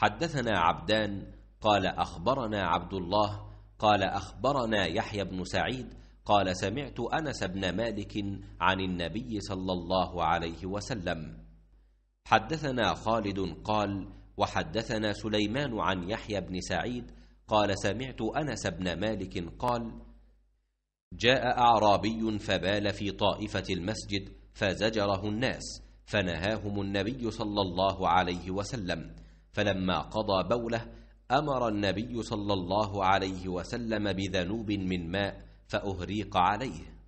حدثنا عبدان قال اخبرنا عبد الله قال اخبرنا يحيى بن سعيد قال سمعت انس بن مالك عن النبي صلى الله عليه وسلم حدثنا خالد قال وحدثنا سليمان عن يحيى بن سعيد قال سمعت انس بن مالك قال جاء اعرابي فبال في طائفه المسجد فزجره الناس فنهاهم النبي صلى الله عليه وسلم فلما قضى بوله امر النبي صلى الله عليه وسلم بذنوب من ماء فاهريق عليه